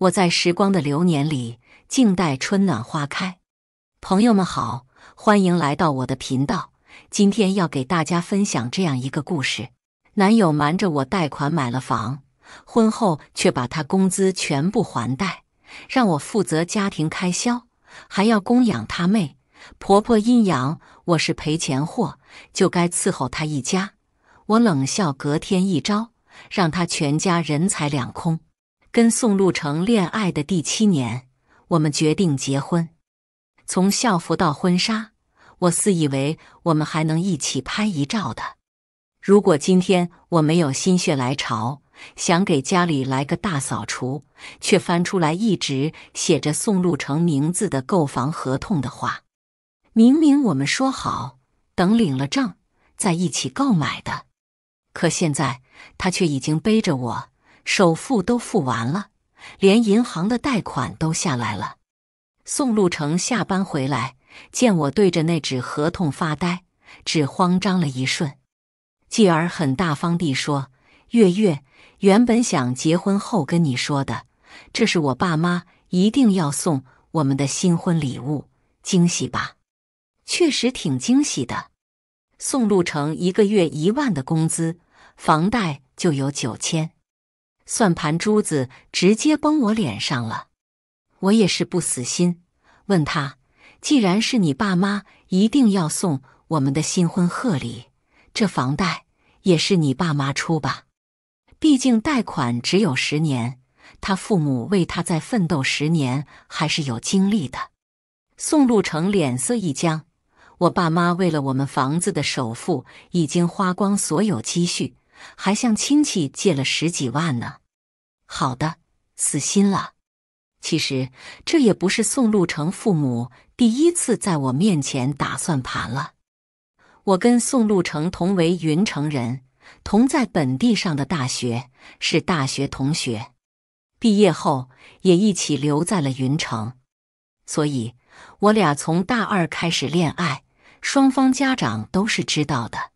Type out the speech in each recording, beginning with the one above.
我在时光的流年里静待春暖花开。朋友们好，欢迎来到我的频道。今天要给大家分享这样一个故事：男友瞒着我贷款买了房，婚后却把他工资全部还贷，让我负责家庭开销，还要供养他妹。婆婆阴阳我是赔钱货，就该伺候他一家。我冷笑，隔天一招，让他全家人财两空。跟宋路成恋爱的第七年，我们决定结婚。从校服到婚纱，我自以为我们还能一起拍一照的。如果今天我没有心血来潮，想给家里来个大扫除，却翻出来一直写着宋路成名字的购房合同的话，明明我们说好等领了证再一起购买的，可现在他却已经背着我。首付都付完了，连银行的贷款都下来了。宋路成下班回来，见我对着那纸合同发呆，只慌张了一瞬，继而很大方地说：“月月，原本想结婚后跟你说的，这是我爸妈一定要送我们的新婚礼物，惊喜吧？确实挺惊喜的。宋路成一个月一万的工资，房贷就有九千。”算盘珠子直接崩我脸上了，我也是不死心，问他：既然是你爸妈，一定要送我们的新婚贺礼，这房贷也是你爸妈出吧？毕竟贷款只有十年，他父母为他在奋斗十年，还是有精力的。宋路成脸色一僵：我爸妈为了我们房子的首付，已经花光所有积蓄。还向亲戚借了十几万呢。好的，死心了。其实这也不是宋路成父母第一次在我面前打算盘了。我跟宋路成同为云城人，同在本地上的大学，是大学同学，毕业后也一起留在了云城。所以，我俩从大二开始恋爱，双方家长都是知道的。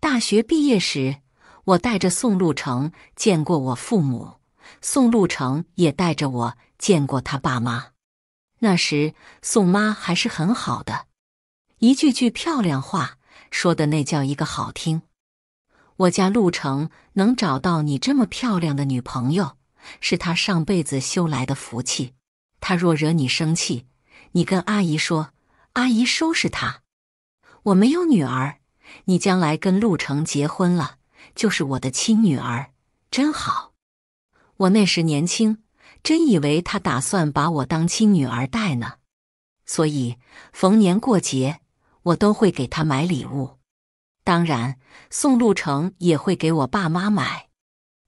大学毕业时。我带着宋路成见过我父母，宋路成也带着我见过他爸妈。那时宋妈还是很好的，一句句漂亮话，说的那叫一个好听。我家路成能找到你这么漂亮的女朋友，是他上辈子修来的福气。他若惹你生气，你跟阿姨说，阿姨收拾他。我没有女儿，你将来跟路成结婚了。就是我的亲女儿，真好。我那时年轻，真以为他打算把我当亲女儿带呢。所以逢年过节，我都会给他买礼物。当然，宋路成也会给我爸妈买。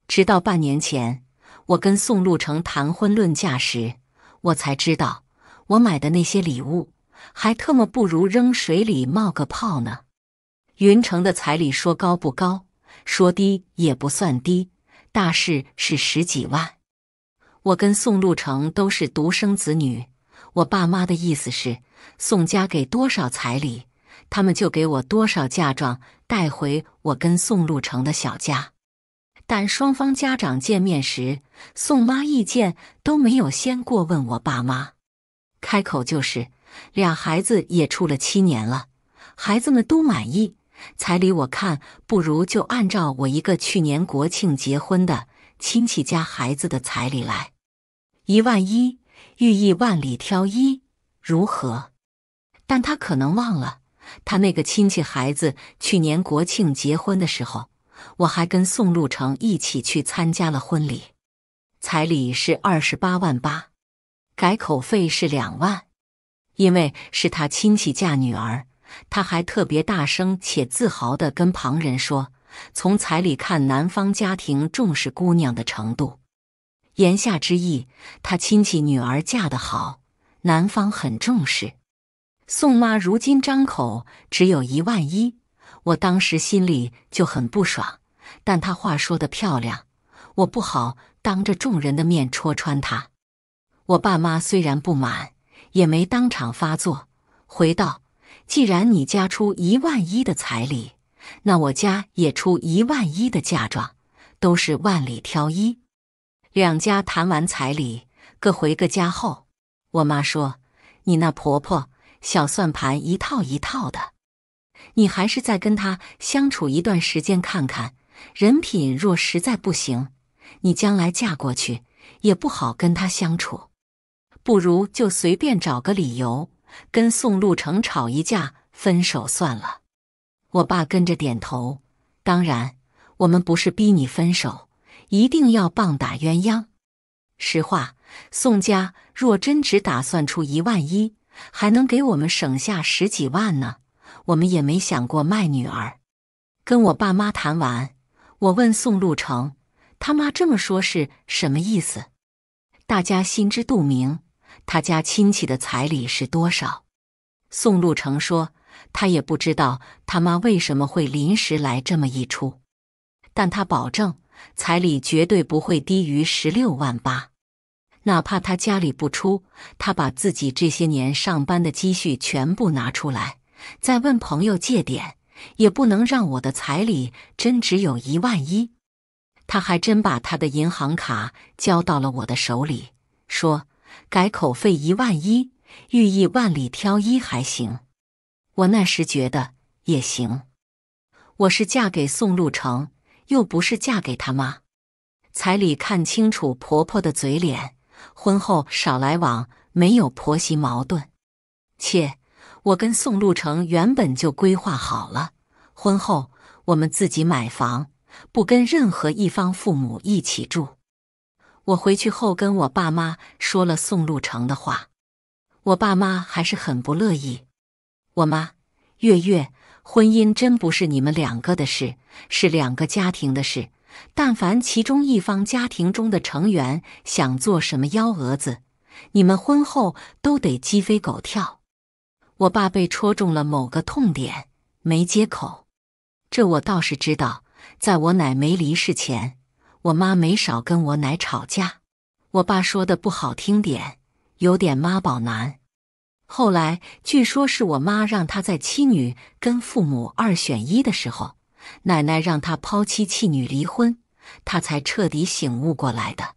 直到半年前，我跟宋路成谈婚论嫁时，我才知道我买的那些礼物，还特么不如扔水里冒个泡呢。云城的彩礼说高不高？说低也不算低，大是是十几万。我跟宋路成都是独生子女，我爸妈的意思是，宋家给多少彩礼，他们就给我多少嫁妆带回我跟宋路成的小家。但双方家长见面时，宋妈意见都没有先过问我爸妈，开口就是俩孩子也处了七年了，孩子们都满意。彩礼我看不如就按照我一个去年国庆结婚的亲戚家孩子的彩礼来，一万一，寓意万里挑一，如何？但他可能忘了，他那个亲戚孩子去年国庆结婚的时候，我还跟宋路成一起去参加了婚礼，彩礼是二十八万八，改口费是两万，因为是他亲戚嫁女儿。他还特别大声且自豪地跟旁人说：“从彩礼看男方家庭重视姑娘的程度。”言下之意，他亲戚女儿嫁得好，男方很重视。宋妈如今张口只有一万一，我当时心里就很不爽。但她话说得漂亮，我不好当着众人的面戳穿她。我爸妈虽然不满，也没当场发作，回道。既然你家出一万一的彩礼，那我家也出一万一的嫁妆，都是万里挑一。两家谈完彩礼，各回各家后，我妈说：“你那婆婆小算盘一套一套的，你还是再跟她相处一段时间看看人品。若实在不行，你将来嫁过去也不好跟她相处，不如就随便找个理由。”跟宋路成吵一架，分手算了。我爸跟着点头。当然，我们不是逼你分手，一定要棒打鸳鸯。实话，宋家若真只打算出一万一，还能给我们省下十几万呢。我们也没想过卖女儿。跟我爸妈谈完，我问宋路成：“他妈这么说是什么意思？”大家心知肚明。他家亲戚的彩礼是多少？宋路成说：“他也不知道他妈为什么会临时来这么一出，但他保证彩礼绝对不会低于十六万八，哪怕他家里不出，他把自己这些年上班的积蓄全部拿出来，再问朋友借点，也不能让我的彩礼真只有一万一。”他还真把他的银行卡交到了我的手里，说。改口费一万一，寓意万里挑一还行。我那时觉得也行。我是嫁给宋路成，又不是嫁给他妈。彩礼看清楚婆婆的嘴脸，婚后少来往，没有婆媳矛盾。切，我跟宋路成原本就规划好了，婚后我们自己买房，不跟任何一方父母一起住。我回去后跟我爸妈说了宋路成的话，我爸妈还是很不乐意。我妈月月，婚姻真不是你们两个的事，是两个家庭的事。但凡其中一方家庭中的成员想做什么幺蛾子，你们婚后都得鸡飞狗跳。我爸被戳中了某个痛点，没接口。这我倒是知道，在我奶没离世前。我妈没少跟我奶吵架，我爸说的不好听点，有点妈宝男。后来据说是我妈让他在妻女跟父母二选一的时候，奶奶让他抛妻弃女离婚，他才彻底醒悟过来的。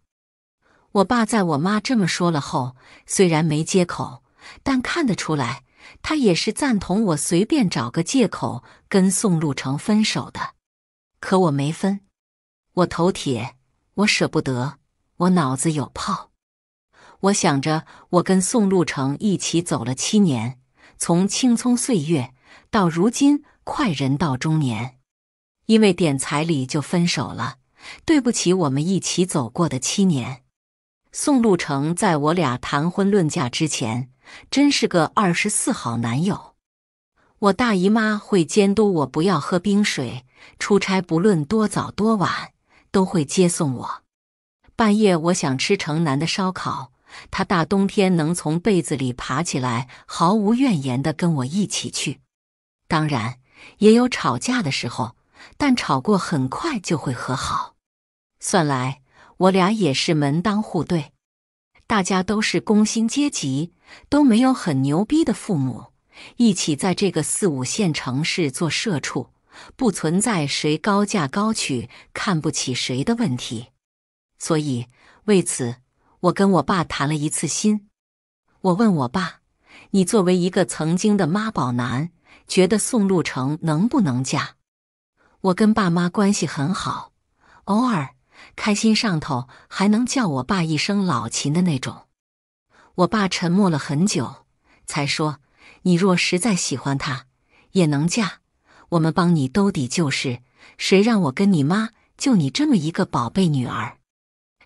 我爸在我妈这么说了后，虽然没接口，但看得出来他也是赞同我随便找个借口跟宋路成分手的。可我没分。我头铁，我舍不得，我脑子有泡。我想着，我跟宋路成一起走了七年，从青葱岁月到如今快人到中年，因为点彩礼就分手了，对不起我们一起走过的七年。宋路成在我俩谈婚论嫁之前，真是个二十四好男友。我大姨妈会监督我不要喝冰水，出差不论多早多晚。都会接送我。半夜我想吃城南的烧烤，他大冬天能从被子里爬起来，毫无怨言的跟我一起去。当然也有吵架的时候，但吵过很快就会和好。算来我俩也是门当户对，大家都是工薪阶级，都没有很牛逼的父母，一起在这个四五线城市做社畜。不存在谁高价高娶看不起谁的问题，所以为此我跟我爸谈了一次心。我问我爸：“你作为一个曾经的妈宝男，觉得宋路成能不能嫁？”我跟爸妈关系很好，偶尔开心上头还能叫我爸一声老秦的那种。我爸沉默了很久，才说：“你若实在喜欢他，也能嫁。”我们帮你兜底就是，谁让我跟你妈就你这么一个宝贝女儿？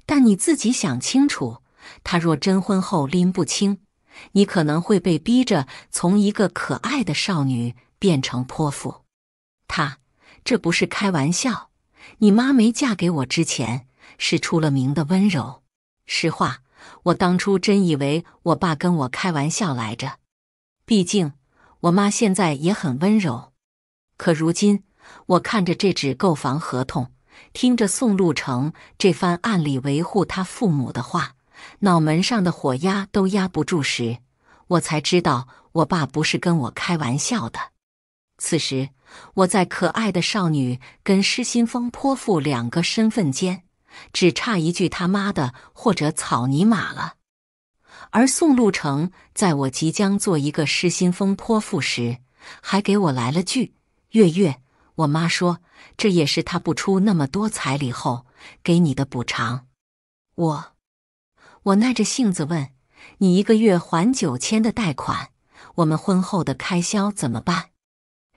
但你自己想清楚，她若真婚后拎不清，你可能会被逼着从一个可爱的少女变成泼妇。她这不是开玩笑，你妈没嫁给我之前是出了名的温柔。实话，我当初真以为我爸跟我开玩笑来着。毕竟我妈现在也很温柔。可如今，我看着这纸购房合同，听着宋路成这番暗里维护他父母的话，脑门上的火压都压不住时，我才知道我爸不是跟我开玩笑的。此时，我在可爱的少女跟失心疯泼妇两个身份间，只差一句他妈的或者草泥马了。而宋路成在我即将做一个失心疯泼妇时，还给我来了句。月月，我妈说，这也是她不出那么多彩礼后给你的补偿。我，我耐着性子问你，一个月还九千的贷款，我们婚后的开销怎么办？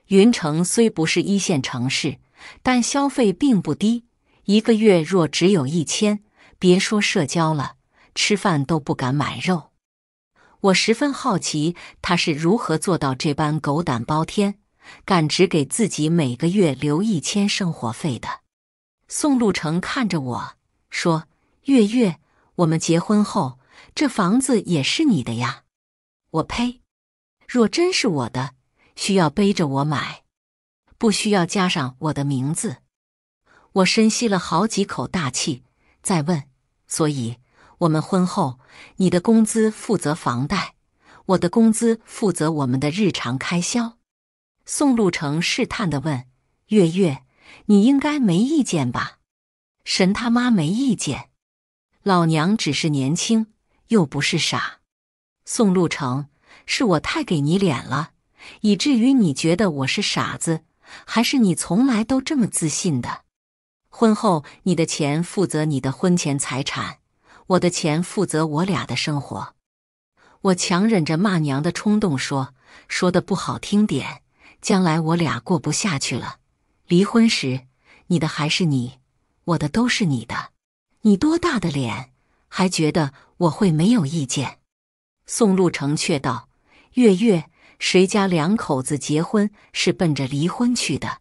云城虽不是一线城市，但消费并不低。一个月若只有一千，别说社交了，吃饭都不敢买肉。我十分好奇，他是如何做到这般狗胆包天？敢只给自己每个月留一千生活费的？宋路成看着我说：“月月，我们结婚后，这房子也是你的呀。”我呸！若真是我的，需要背着我买，不需要加上我的名字。我深吸了好几口大气，再问：“所以，我们婚后，你的工资负责房贷，我的工资负责我们的日常开销？”宋路成试探的问：“月月，你应该没意见吧？”神他妈没意见，老娘只是年轻，又不是傻。宋路成，是我太给你脸了，以至于你觉得我是傻子，还是你从来都这么自信的？婚后，你的钱负责你的婚前财产，我的钱负责我俩的生活。我强忍着骂娘的冲动说：“说的不好听点。”将来我俩过不下去了，离婚时，你的还是你，我的都是你的。你多大的脸，还觉得我会没有意见？宋路成却道：“月月，谁家两口子结婚是奔着离婚去的？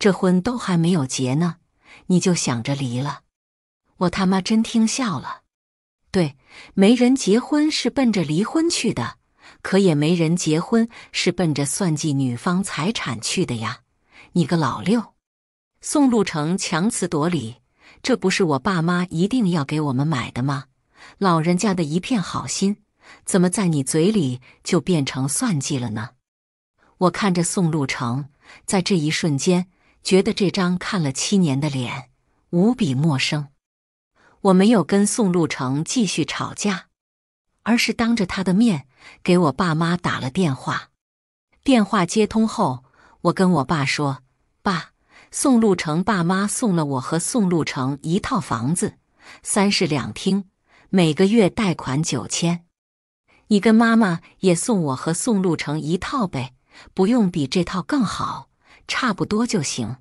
这婚都还没有结呢，你就想着离了，我他妈真听笑了。对，没人结婚是奔着离婚去的。”可也没人结婚是奔着算计女方财产去的呀！你个老六，宋路成强词夺理，这不是我爸妈一定要给我们买的吗？老人家的一片好心，怎么在你嘴里就变成算计了呢？我看着宋路成，在这一瞬间，觉得这张看了七年的脸无比陌生。我没有跟宋路成继续吵架，而是当着他的面。给我爸妈打了电话，电话接通后，我跟我爸说：“爸，宋路成爸妈送了我和宋路成一套房子，三室两厅，每个月贷款九千。你跟妈妈也送我和宋路成一套呗，不用比这套更好，差不多就行。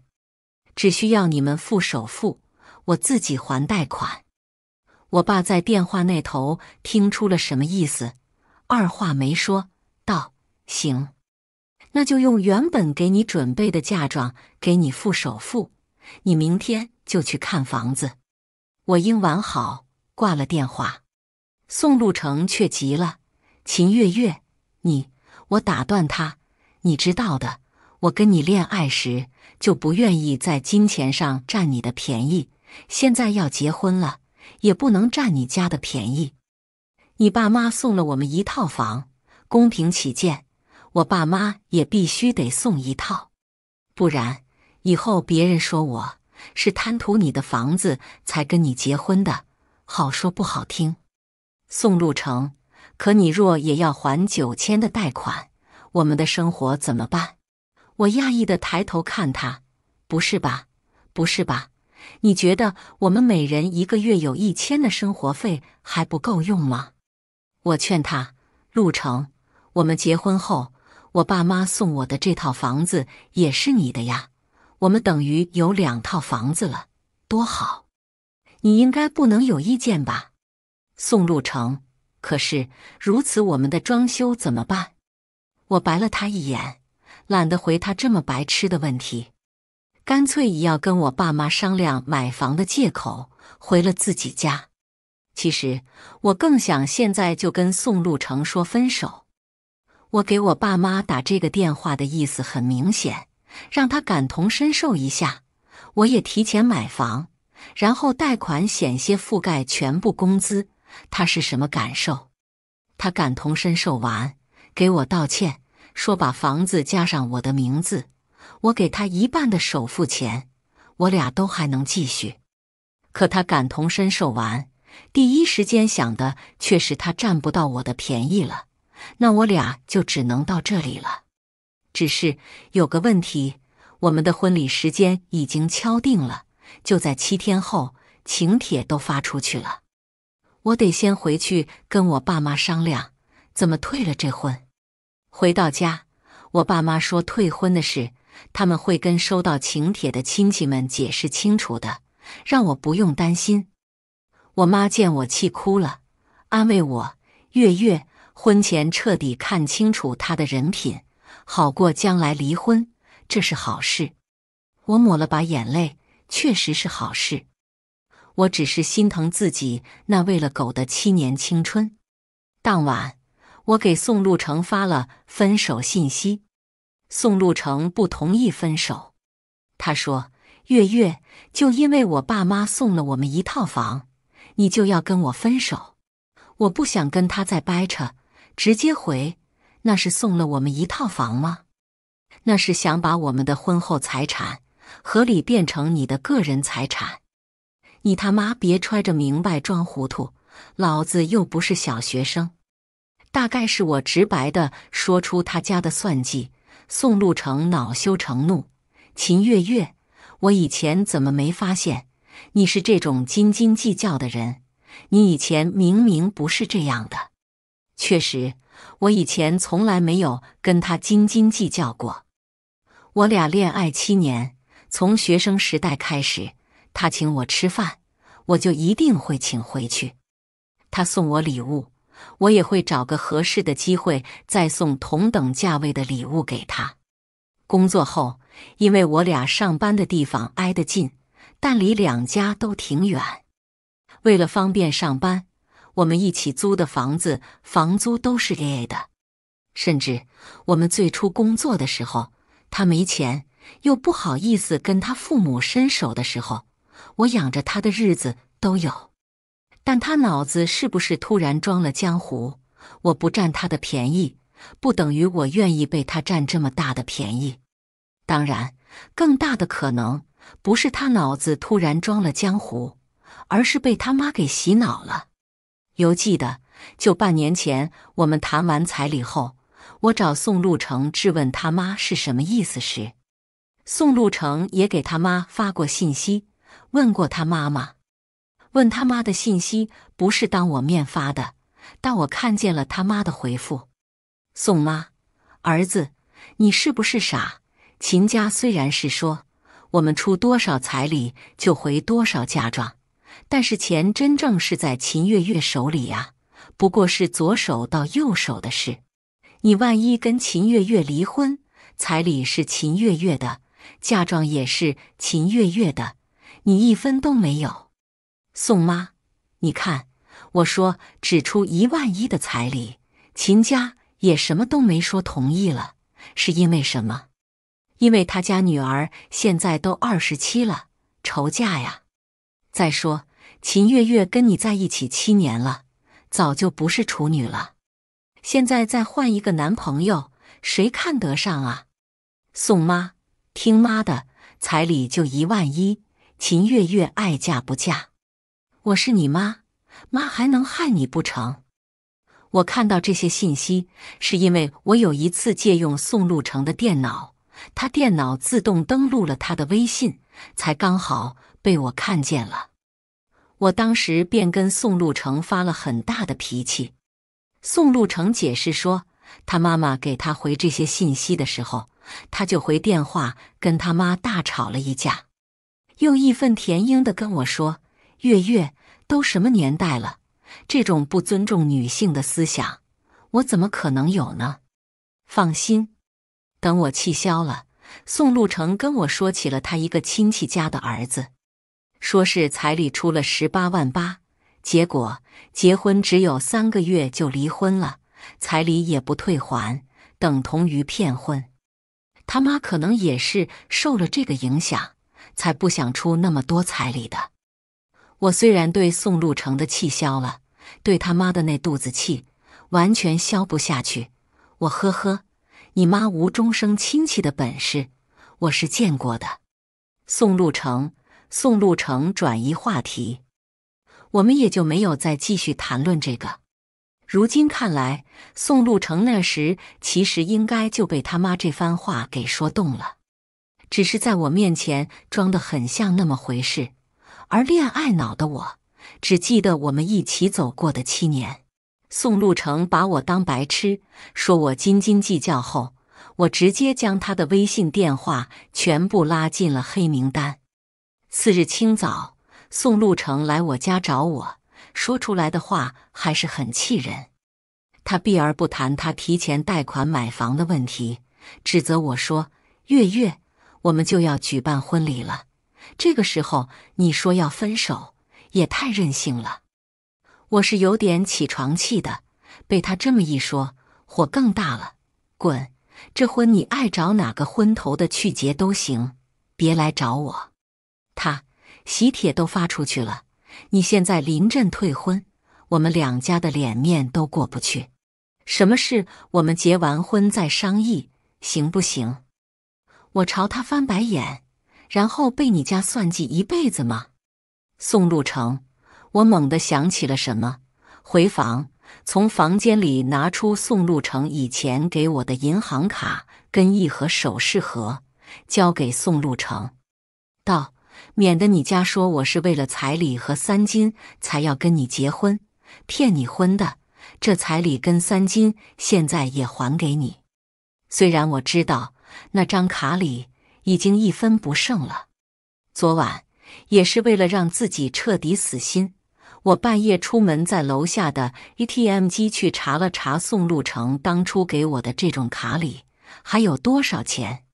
只需要你们付首付，我自己还贷款。”我爸在电话那头听出了什么意思。二话没说，道行，那就用原本给你准备的嫁妆给你付首付，你明天就去看房子。我应完好挂了电话，宋路成却急了：“秦月月，你……我打断他，你知道的，我跟你恋爱时就不愿意在金钱上占你的便宜，现在要结婚了，也不能占你家的便宜。”你爸妈送了我们一套房，公平起见，我爸妈也必须得送一套，不然以后别人说我是贪图你的房子才跟你结婚的，好说不好听。宋路成，可你若也要还九千的贷款，我们的生活怎么办？我讶异的抬头看他，不是吧？不是吧？你觉得我们每人一个月有一千的生活费还不够用吗？我劝他，陆成，我们结婚后，我爸妈送我的这套房子也是你的呀，我们等于有两套房子了，多好！你应该不能有意见吧？宋陆成，可是如此，我们的装修怎么办？我白了他一眼，懒得回他这么白痴的问题，干脆以要跟我爸妈商量买房的借口回了自己家。其实我更想现在就跟宋路成说分手。我给我爸妈打这个电话的意思很明显，让他感同身受一下。我也提前买房，然后贷款险些覆盖全部工资，他是什么感受？他感同身受完，给我道歉，说把房子加上我的名字，我给他一半的首付钱，我俩都还能继续。可他感同身受完。第一时间想的却是他占不到我的便宜了，那我俩就只能到这里了。只是有个问题，我们的婚礼时间已经敲定了，就在七天后，请帖都发出去了。我得先回去跟我爸妈商量怎么退了这婚。回到家，我爸妈说退婚的事他们会跟收到请帖的亲戚们解释清楚的，让我不用担心。我妈见我气哭了，安慰我：“月月，婚前彻底看清楚他的人品，好过将来离婚，这是好事。”我抹了把眼泪，确实是好事。我只是心疼自己那喂了狗的七年青春。当晚，我给宋路成发了分手信息。宋路成不同意分手，他说：“月月，就因为我爸妈送了我们一套房。”你就要跟我分手，我不想跟他再掰扯，直接回。那是送了我们一套房吗？那是想把我们的婚后财产合理变成你的个人财产。你他妈别揣着明白装糊涂，老子又不是小学生。大概是我直白的说出他家的算计，宋路成恼羞成怒。秦月月，我以前怎么没发现？你是这种斤斤计较的人？你以前明明不是这样的。确实，我以前从来没有跟他斤斤计较过。我俩恋爱七年，从学生时代开始，他请我吃饭，我就一定会请回去。他送我礼物，我也会找个合适的机会再送同等价位的礼物给他。工作后，因为我俩上班的地方挨得近。但离两家都挺远，为了方便上班，我们一起租的房子，房租都是 AA 的。甚至我们最初工作的时候，他没钱又不好意思跟他父母伸手的时候，我养着他的日子都有。但他脑子是不是突然装了江湖？我不占他的便宜，不等于我愿意被他占这么大的便宜。当然，更大的可能。不是他脑子突然装了江湖，而是被他妈给洗脑了。犹记得，就半年前，我们谈完彩礼后，我找宋路成质问他妈是什么意思时，宋路成也给他妈发过信息，问过他妈妈。问他妈的信息不是当我面发的，但我看见了他妈的回复。宋妈，儿子，你是不是傻？秦家虽然是说。我们出多少彩礼就回多少嫁妆，但是钱真正是在秦月月手里呀，不过是左手到右手的事。你万一跟秦月月离婚，彩礼是秦月月的，嫁妆也是秦月月的，你一分都没有。宋妈，你看，我说只出一万一的彩礼，秦家也什么都没说同意了，是因为什么？因为他家女儿现在都二十七了，愁嫁呀。再说秦月月跟你在一起七年了，早就不是处女了。现在再换一个男朋友，谁看得上啊？宋妈，听妈的，彩礼就一万一。秦月月爱嫁不嫁？我是你妈妈，还能害你不成？我看到这些信息，是因为我有一次借用宋路成的电脑。他电脑自动登录了他的微信，才刚好被我看见了。我当时便跟宋路成发了很大的脾气。宋路成解释说，他妈妈给他回这些信息的时候，他就回电话跟他妈大吵了一架，又义愤填膺的跟我说：“月月，都什么年代了，这种不尊重女性的思想，我怎么可能有呢？放心。”等我气消了，宋路成跟我说起了他一个亲戚家的儿子，说是彩礼出了十八万八，结果结婚只有三个月就离婚了，彩礼也不退还，等同于骗婚。他妈可能也是受了这个影响，才不想出那么多彩礼的。我虽然对宋路成的气消了，对他妈的那肚子气完全消不下去，我呵呵。你妈无中生亲戚的本事，我是见过的。宋路成，宋路成转移话题，我们也就没有再继续谈论这个。如今看来，宋路成那时其实应该就被他妈这番话给说动了，只是在我面前装得很像那么回事。而恋爱脑的我，只记得我们一起走过的七年。宋路成把我当白痴，说我斤斤计较后，我直接将他的微信电话全部拉进了黑名单。次日清早，宋路成来我家找我说出来的话还是很气人。他避而不谈他提前贷款买房的问题，指责我说：“月月，我们就要举办婚礼了，这个时候你说要分手，也太任性了。”我是有点起床气的，被他这么一说，火更大了。滚！这婚你爱找哪个昏头的去结都行，别来找我。他，喜帖都发出去了，你现在临阵退婚，我们两家的脸面都过不去。什么事？我们结完婚再商议，行不行？我朝他翻白眼，然后被你家算计一辈子吗？宋路成。我猛地想起了什么，回房从房间里拿出宋路成以前给我的银行卡跟一盒首饰盒，交给宋路成，道：“免得你家说我是为了彩礼和三金才要跟你结婚，骗你婚的。这彩礼跟三金现在也还给你。虽然我知道那张卡里已经一分不剩了，昨晚也是为了让自己彻底死心。”我半夜出门，在楼下的 ATM 机去查了查宋路成当初给我的这种卡里还有多少钱，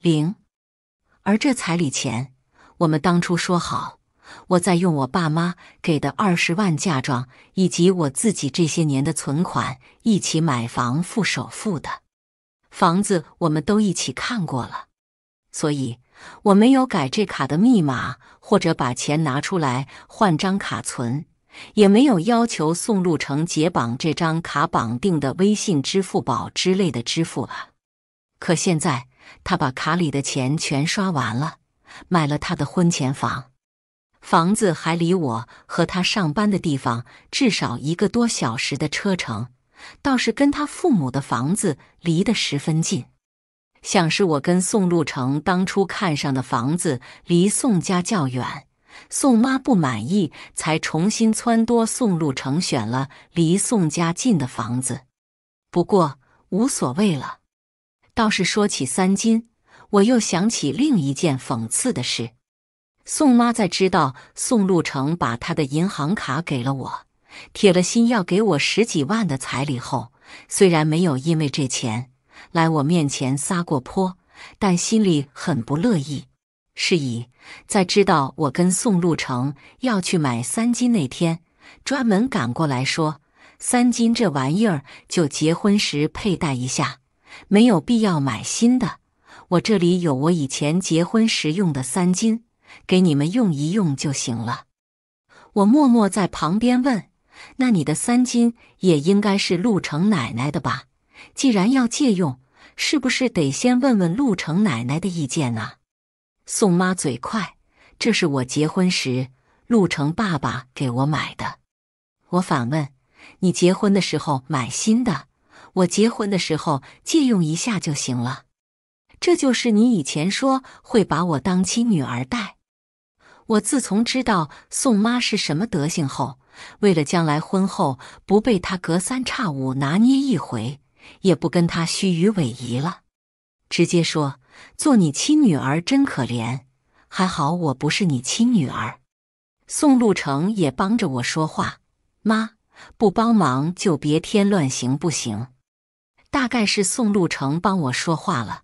零。而这彩礼钱，我们当初说好，我再用我爸妈给的二十万嫁妆以及我自己这些年的存款一起买房付首付的。房子我们都一起看过了，所以。我没有改这卡的密码，或者把钱拿出来换张卡存，也没有要求宋路成解绑这张卡绑定的微信、支付宝之类的支付了。可现在他把卡里的钱全刷完了，买了他的婚前房，房子还离我和他上班的地方至少一个多小时的车程，倒是跟他父母的房子离得十分近。像是我跟宋路成当初看上的房子离宋家较远，宋妈不满意，才重新撺掇宋路成选了离宋家近的房子。不过无所谓了，倒是说起三金，我又想起另一件讽刺的事。宋妈在知道宋路成把他的银行卡给了我，铁了心要给我十几万的彩礼后，虽然没有因为这钱。来我面前撒过泼，但心里很不乐意。是以，在知道我跟宋路成要去买三金那天，专门赶过来说：“三金这玩意儿就结婚时佩戴一下，没有必要买新的。我这里有我以前结婚时用的三金，给你们用一用就行了。”我默默在旁边问：“那你的三金也应该是路成奶奶的吧？”既然要借用，是不是得先问问陆成奶奶的意见啊？宋妈嘴快，这是我结婚时陆成爸爸给我买的。我反问：“你结婚的时候买新的，我结婚的时候借用一下就行了。”这就是你以前说会把我当亲女儿带。我自从知道宋妈是什么德行后，为了将来婚后不被她隔三差五拿捏一回。也不跟他虚与委蛇了，直接说：“做你亲女儿真可怜，还好我不是你亲女儿。”宋路成也帮着我说话：“妈，不帮忙就别添乱，行不行？”大概是宋路成帮我说话了，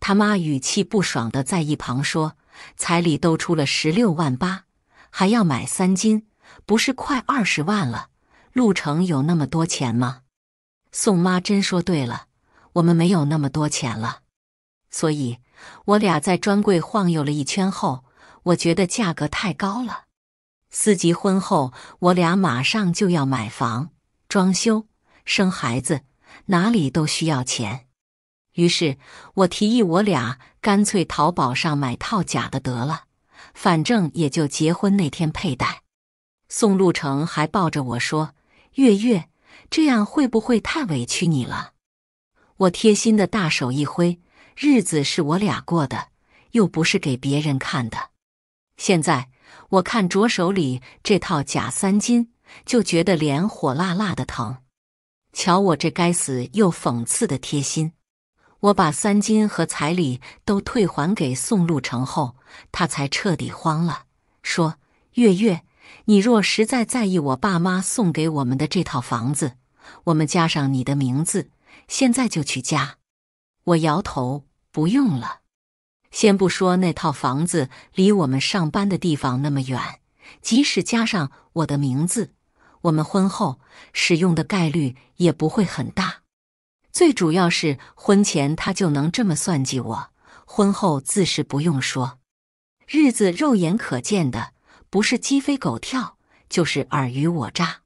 他妈语气不爽的在一旁说：“彩礼都出了十六万八，还要买三金，不是快二十万了？路程有那么多钱吗？”宋妈真说对了，我们没有那么多钱了，所以我俩在专柜晃悠了一圈后，我觉得价格太高了。司结婚后，我俩马上就要买房、装修、生孩子，哪里都需要钱。于是我提议，我俩干脆淘宝上买套假的得了，反正也就结婚那天佩戴。宋路成还抱着我说：“月月。”这样会不会太委屈你了？我贴心的大手一挥，日子是我俩过的，又不是给别人看的。现在我看着手里这套假三金，就觉得脸火辣辣的疼。瞧我这该死又讽刺的贴心！我把三金和彩礼都退还给宋陆成后，他才彻底慌了，说：“月月。”你若实在在意我爸妈送给我们的这套房子，我们加上你的名字，现在就去加。我摇头，不用了。先不说那套房子离我们上班的地方那么远，即使加上我的名字，我们婚后使用的概率也不会很大。最主要是婚前他就能这么算计我，婚后自是不用说。日子肉眼可见的。不是鸡飞狗跳，就是尔虞我诈。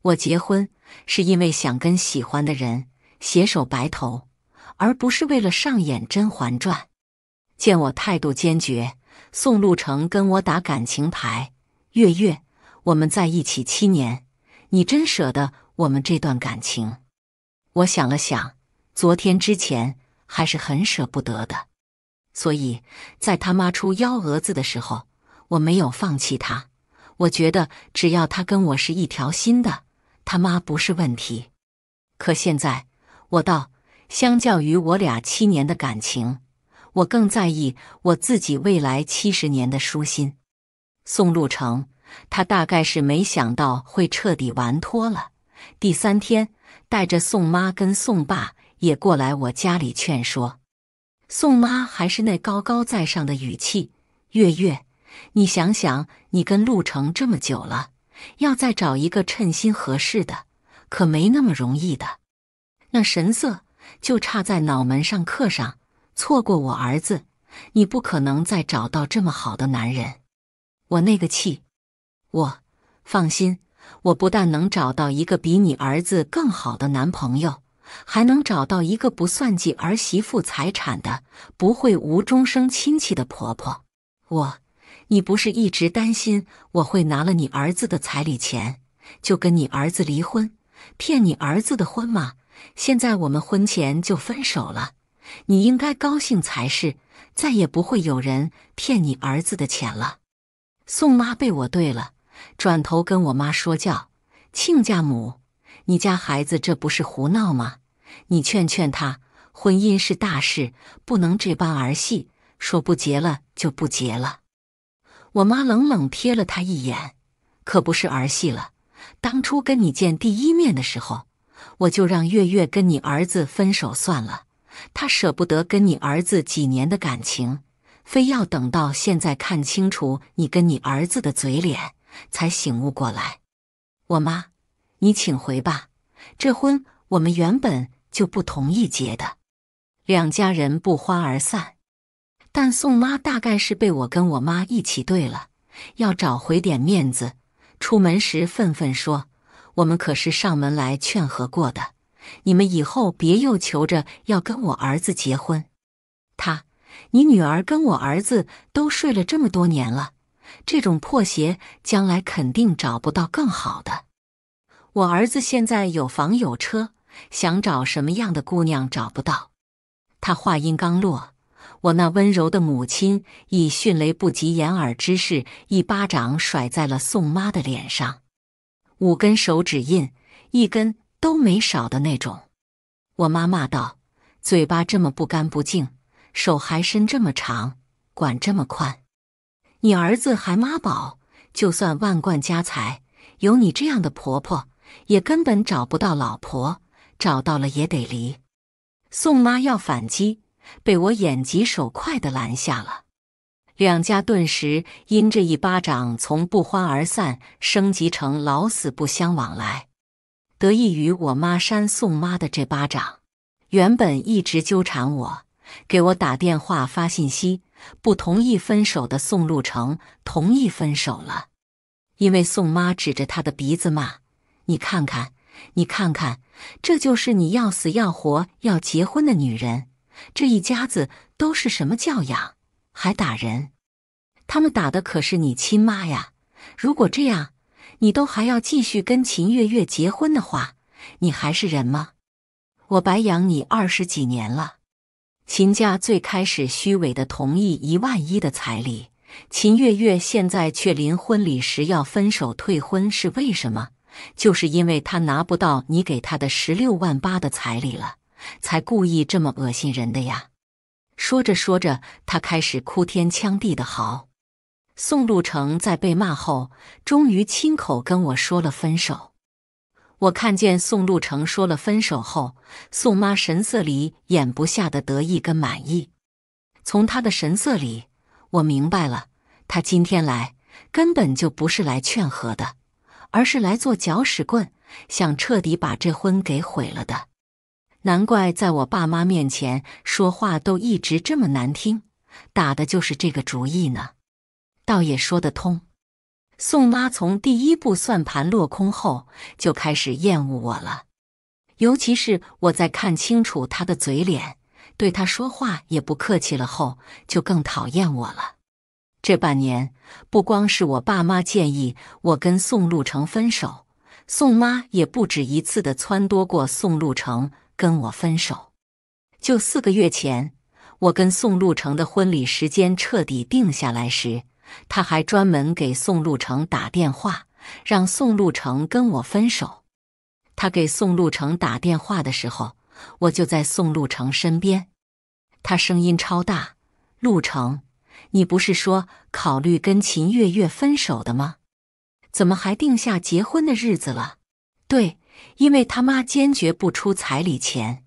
我结婚是因为想跟喜欢的人携手白头，而不是为了上演《甄嬛传》。见我态度坚决，宋路成跟我打感情牌：“月月，我们在一起七年，你真舍得我们这段感情？”我想了想，昨天之前还是很舍不得的，所以在他妈出幺蛾子的时候。我没有放弃他，我觉得只要他跟我是一条心的，他妈不是问题。可现在，我倒相较于我俩七年的感情，我更在意我自己未来七十年的舒心。宋路成，他大概是没想到会彻底玩脱了。第三天，带着宋妈跟宋爸也过来我家里劝说。宋妈还是那高高在上的语气，月月。你想想，你跟陆程这么久了，要再找一个称心合适的，可没那么容易的。那神色就差在脑门上刻上“错过我儿子”，你不可能再找到这么好的男人。我那个气，我放心，我不但能找到一个比你儿子更好的男朋友，还能找到一个不算计儿媳妇财产的、不会无中生亲戚的婆婆。我。你不是一直担心我会拿了你儿子的彩礼钱，就跟你儿子离婚，骗你儿子的婚吗？现在我们婚前就分手了，你应该高兴才是。再也不会有人骗你儿子的钱了。宋妈被我怼了，转头跟我妈说教：“亲家母，你家孩子这不是胡闹吗？你劝劝他，婚姻是大事，不能这般儿戏。说不结了就不结了。”我妈冷冷瞥了他一眼，可不是儿戏了。当初跟你见第一面的时候，我就让月月跟你儿子分手算了。他舍不得跟你儿子几年的感情，非要等到现在看清楚你跟你儿子的嘴脸才醒悟过来。我妈，你请回吧。这婚我们原本就不同意结的。两家人不欢而散。但宋妈大概是被我跟我妈一起对了，要找回点面子。出门时愤愤说：“我们可是上门来劝和过的，你们以后别又求着要跟我儿子结婚。他，你女儿跟我儿子都睡了这么多年了，这种破鞋将来肯定找不到更好的。我儿子现在有房有车，想找什么样的姑娘找不到。”他话音刚落。我那温柔的母亲以迅雷不及掩耳之势一巴掌甩在了宋妈的脸上，五根手指印，一根都没少的那种。我妈骂道：“嘴巴这么不干不净，手还伸这么长，管这么宽，你儿子还妈宝？就算万贯家财，有你这样的婆婆，也根本找不到老婆，找到了也得离。”宋妈要反击。被我眼疾手快的拦下了，两家顿时因这一巴掌从不欢而散升级成老死不相往来。得益于我妈扇宋妈的这巴掌，原本一直纠缠我、给我打电话发信息不同意分手的宋路成同意分手了。因为宋妈指着他的鼻子骂：“你看看，你看看，这就是你要死要活要结婚的女人。”这一家子都是什么教养？还打人！他们打的可是你亲妈呀！如果这样，你都还要继续跟秦月月结婚的话，你还是人吗？我白养你二十几年了。秦家最开始虚伪的同意一万一的彩礼，秦月月现在却临婚礼时要分手退婚，是为什么？就是因为他拿不到你给他的十六万八的彩礼了。才故意这么恶心人的呀！说着说着，他开始哭天抢地的嚎。宋路成在被骂后，终于亲口跟我说了分手。我看见宋路成说了分手后，宋妈神色里掩不下的得意跟满意。从她的神色里，我明白了，她今天来根本就不是来劝和的，而是来做搅屎棍，想彻底把这婚给毁了的。难怪在我爸妈面前说话都一直这么难听，打的就是这个主意呢，倒也说得通。宋妈从第一步算盘落空后就开始厌恶我了，尤其是我在看清楚她的嘴脸，对她说话也不客气了后，就更讨厌我了。这半年，不光是我爸妈建议我跟宋路成分手，宋妈也不止一次的撺掇过宋路成跟我分手，就四个月前，我跟宋路成的婚礼时间彻底定下来时，他还专门给宋路成打电话，让宋路成跟我分手。他给宋路成打电话的时候，我就在宋路成身边。他声音超大：“路成，你不是说考虑跟秦月月分手的吗？怎么还定下结婚的日子了？”对。因为他妈坚决不出彩礼钱，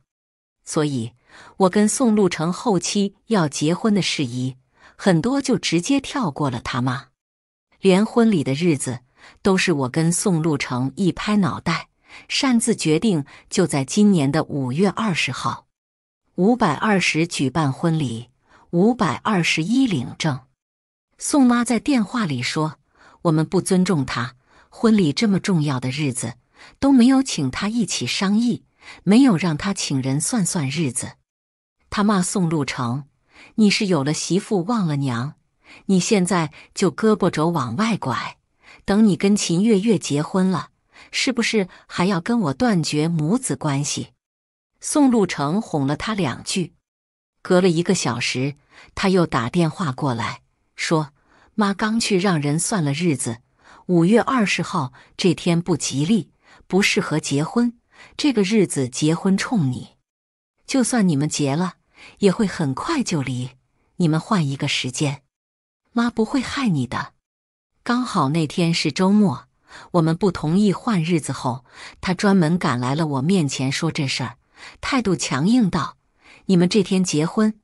所以我跟宋路成后期要结婚的事宜很多就直接跳过了他妈，连婚礼的日子都是我跟宋路成一拍脑袋擅自决定，就在今年的五月二十号，五百二十举办婚礼，五百二十一领证。宋妈在电话里说：“我们不尊重他，婚礼这么重要的日子。”都没有请他一起商议，没有让他请人算算日子。他骂宋路成：“你是有了媳妇忘了娘，你现在就胳膊肘往外拐。等你跟秦月月结婚了，是不是还要跟我断绝母子关系？”宋路成哄了他两句。隔了一个小时，他又打电话过来，说：“妈刚去让人算了日子，五月二十号这天不吉利。”不适合结婚，这个日子结婚冲你，就算你们结了，也会很快就离。你们换一个时间，妈不会害你的。刚好那天是周末，我们不同意换日子后，他专门赶来了我面前说这事儿，态度强硬道：“你们这天结婚，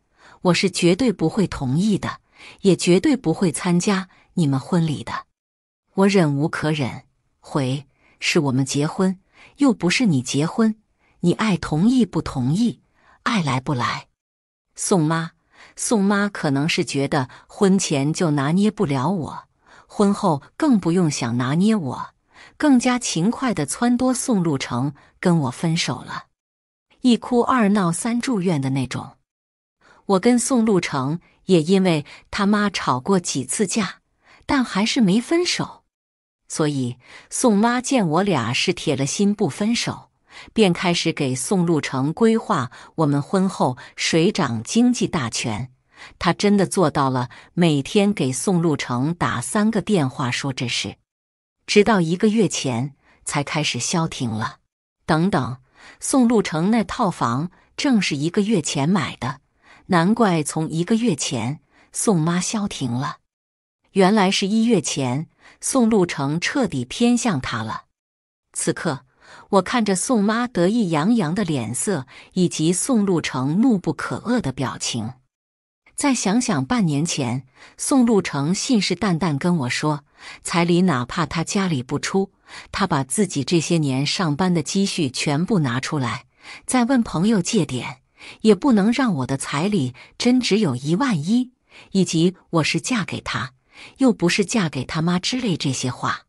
我是绝对不会同意的，也绝对不会参加你们婚礼的。”我忍无可忍，回。是我们结婚，又不是你结婚，你爱同意不同意，爱来不来。宋妈，宋妈可能是觉得婚前就拿捏不了我，婚后更不用想拿捏我，更加勤快的撺掇宋路成跟我分手了，一哭二闹三住院的那种。我跟宋路成也因为他妈吵过几次架，但还是没分手。所以，宋妈见我俩是铁了心不分手，便开始给宋路成规划我们婚后水涨经济大权。她真的做到了，每天给宋路成打三个电话说这事，直到一个月前才开始消停了。等等，宋路成那套房正是一个月前买的，难怪从一个月前宋妈消停了，原来是一月前。宋路成彻底偏向他了。此刻，我看着宋妈得意洋洋的脸色，以及宋路成怒不可遏的表情。再想想半年前，宋路成信誓旦旦跟我说：“彩礼哪怕他家里不出，他把自己这些年上班的积蓄全部拿出来，再问朋友借点，也不能让我的彩礼真只有一万一。”以及我是嫁给他。又不是嫁给他妈之类这些话，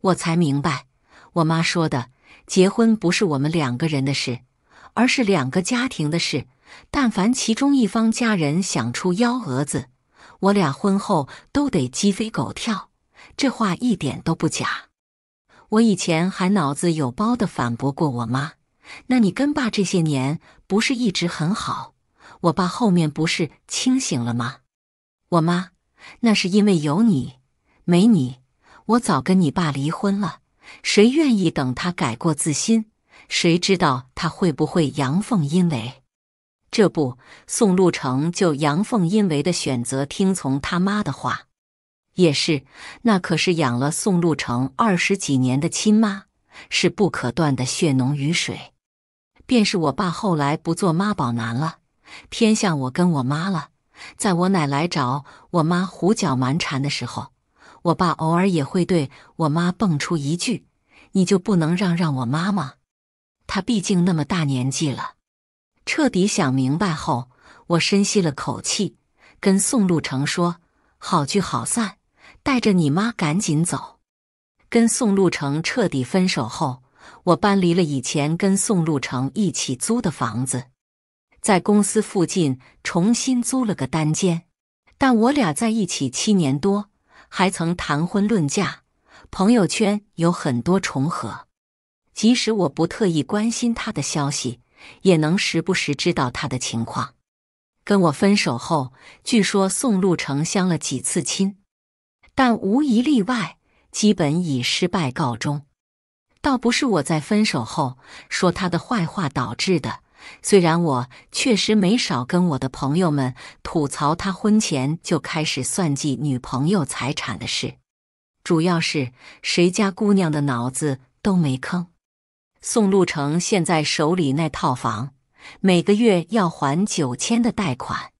我才明白我妈说的：结婚不是我们两个人的事，而是两个家庭的事。但凡其中一方家人想出幺蛾子，我俩婚后都得鸡飞狗跳。这话一点都不假。我以前还脑子有包的反驳过我妈：“那你跟爸这些年不是一直很好？我爸后面不是清醒了吗？”我妈。那是因为有你，没你，我早跟你爸离婚了。谁愿意等他改过自新？谁知道他会不会阳奉阴违？这不，宋路成就阳奉阴违的选择听从他妈的话。也是，那可是养了宋路成二十几年的亲妈，是不可断的血浓于水。便是我爸后来不做妈宝男了，偏向我跟我妈了。在我奶来找我妈胡搅蛮缠的时候，我爸偶尔也会对我妈蹦出一句：“你就不能让让我妈吗？她毕竟那么大年纪了。”彻底想明白后，我深吸了口气，跟宋路成说：“好聚好散，带着你妈赶紧走。”跟宋路成彻底分手后，我搬离了以前跟宋路成一起租的房子。在公司附近重新租了个单间，但我俩在一起七年多，还曾谈婚论嫁，朋友圈有很多重合。即使我不特意关心他的消息，也能时不时知道他的情况。跟我分手后，据说宋路成相了几次亲，但无一例外，基本以失败告终。倒不是我在分手后说他的坏话导致的。虽然我确实没少跟我的朋友们吐槽他婚前就开始算计女朋友财产的事，主要是谁家姑娘的脑子都没坑。宋路成现在手里那套房，每个月要还九千的贷款，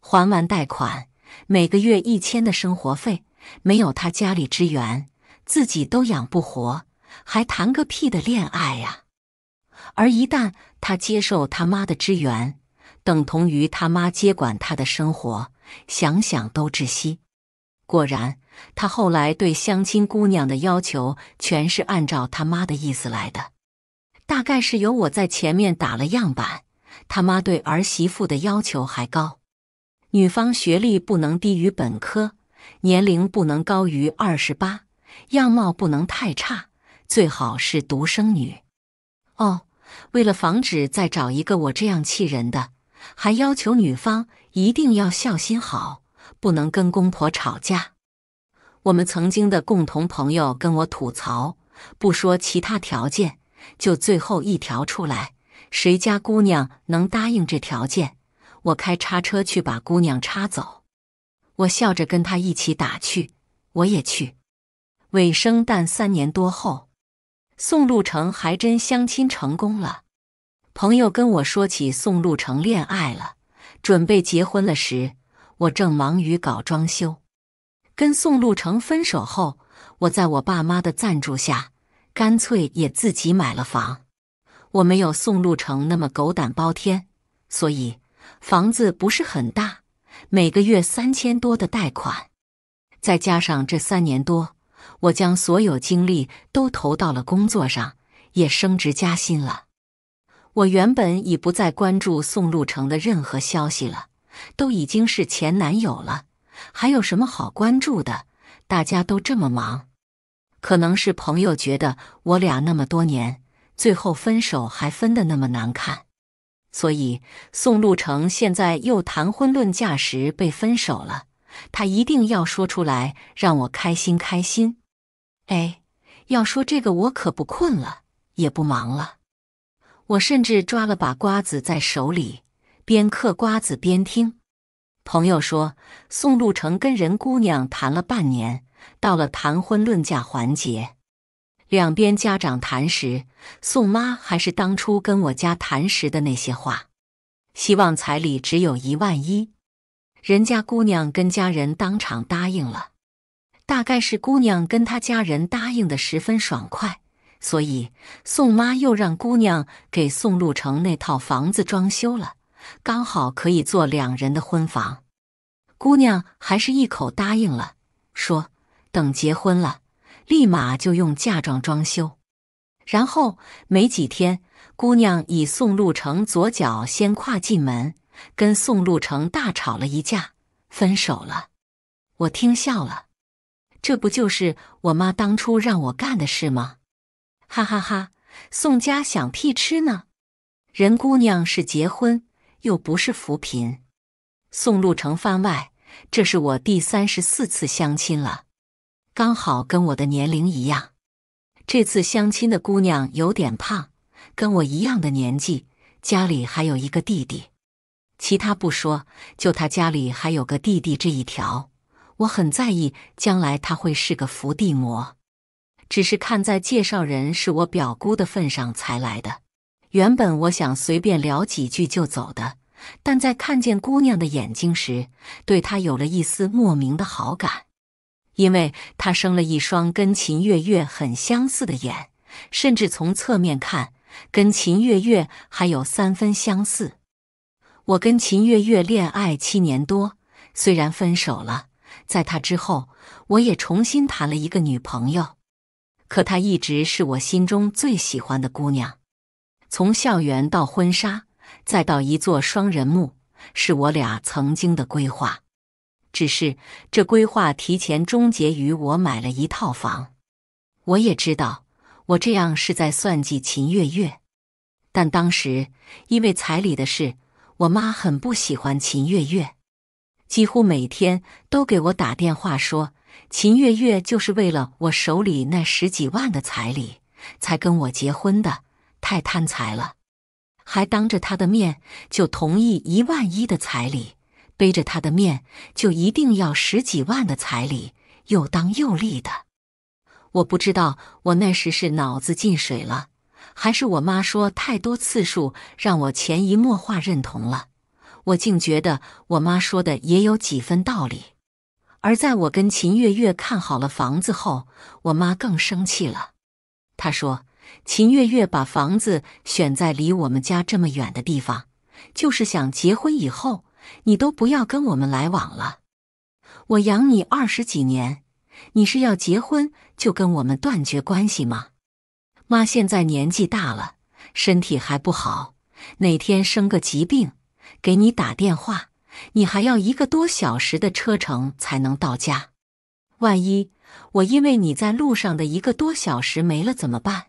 还完贷款，每个月一千的生活费，没有他家里支援，自己都养不活，还谈个屁的恋爱呀！而一旦他接受他妈的支援，等同于他妈接管他的生活，想想都窒息。果然，他后来对相亲姑娘的要求全是按照他妈的意思来的。大概是由我在前面打了样板，他妈对儿媳妇的要求还高：女方学历不能低于本科，年龄不能高于二十八，样貌不能太差，最好是独生女。哦。为了防止再找一个我这样气人的，还要求女方一定要孝心好，不能跟公婆吵架。我们曾经的共同朋友跟我吐槽，不说其他条件，就最后一条出来，谁家姑娘能答应这条件？我开叉车去把姑娘叉走。我笑着跟他一起打趣，我也去。尾生但三年多后。宋路成还真相亲成功了。朋友跟我说起宋路成恋爱了，准备结婚了时，我正忙于搞装修。跟宋路成分手后，我在我爸妈的赞助下，干脆也自己买了房。我没有宋路成那么狗胆包天，所以房子不是很大，每个月三千多的贷款，再加上这三年多。我将所有精力都投到了工作上，也升职加薪了。我原本已不再关注宋路成的任何消息了，都已经是前男友了，还有什么好关注的？大家都这么忙，可能是朋友觉得我俩那么多年，最后分手还分得那么难看，所以宋路成现在又谈婚论嫁时被分手了。他一定要说出来，让我开心开心。哎，要说这个，我可不困了，也不忙了。我甚至抓了把瓜子在手里，边嗑瓜子边听。朋友说，宋路成跟人姑娘谈了半年，到了谈婚论嫁环节，两边家长谈时，宋妈还是当初跟我家谈时的那些话，希望彩礼只有一万一。人家姑娘跟家人当场答应了，大概是姑娘跟她家人答应的十分爽快，所以宋妈又让姑娘给宋路成那套房子装修了，刚好可以做两人的婚房。姑娘还是一口答应了，说等结婚了，立马就用嫁妆装修。然后没几天，姑娘以宋路成左脚先跨进门。跟宋路成大吵了一架，分手了。我听笑了，这不就是我妈当初让我干的事吗？哈哈哈！宋家想屁吃呢！人姑娘是结婚，又不是扶贫。宋路成番外：这是我第三十四次相亲了，刚好跟我的年龄一样。这次相亲的姑娘有点胖，跟我一样的年纪，家里还有一个弟弟。其他不说，就他家里还有个弟弟这一条，我很在意将来他会是个伏地魔。只是看在介绍人是我表姑的份上才来的。原本我想随便聊几句就走的，但在看见姑娘的眼睛时，对她有了一丝莫名的好感，因为她生了一双跟秦月月很相似的眼，甚至从侧面看，跟秦月月还有三分相似。我跟秦月月恋爱七年多，虽然分手了，在她之后，我也重新谈了一个女朋友，可她一直是我心中最喜欢的姑娘。从校园到婚纱，再到一座双人墓，是我俩曾经的规划。只是这规划提前终结于我买了一套房。我也知道，我这样是在算计秦月月，但当时因为彩礼的事。我妈很不喜欢秦月月，几乎每天都给我打电话说：“秦月月就是为了我手里那十几万的彩礼才跟我结婚的，太贪财了。”还当着她的面就同意一万一的彩礼，背着她的面就一定要十几万的彩礼，又当又立的。我不知道我那时是脑子进水了。还是我妈说太多次数，让我潜移默化认同了。我竟觉得我妈说的也有几分道理。而在我跟秦月月看好了房子后，我妈更生气了。她说：“秦月月把房子选在离我们家这么远的地方，就是想结婚以后你都不要跟我们来往了。我养你二十几年，你是要结婚就跟我们断绝关系吗？”妈现在年纪大了，身体还不好，哪天生个疾病，给你打电话，你还要一个多小时的车程才能到家。万一我因为你在路上的一个多小时没了怎么办？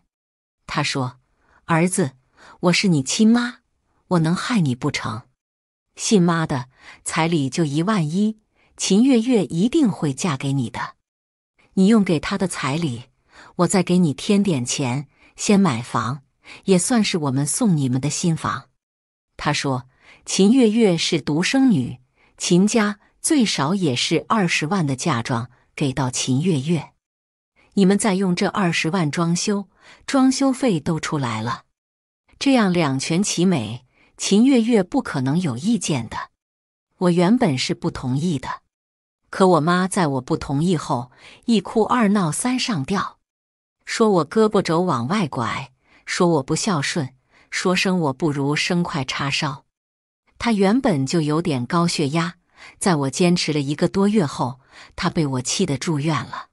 他说：“儿子，我是你亲妈，我能害你不成？信妈的，彩礼就一万一，秦月月一定会嫁给你的。你用给她的彩礼。”我再给你添点钱，先买房，也算是我们送你们的新房。他说：“秦月月是独生女，秦家最少也是二十万的嫁妆给到秦月月，你们再用这二十万装修，装修费都出来了，这样两全其美，秦月月不可能有意见的。我原本是不同意的，可我妈在我不同意后，一哭二闹三上吊。”说我胳膊肘往外拐，说我不孝顺，说生我不如生块叉烧。他原本就有点高血压，在我坚持了一个多月后，他被我气得住院了。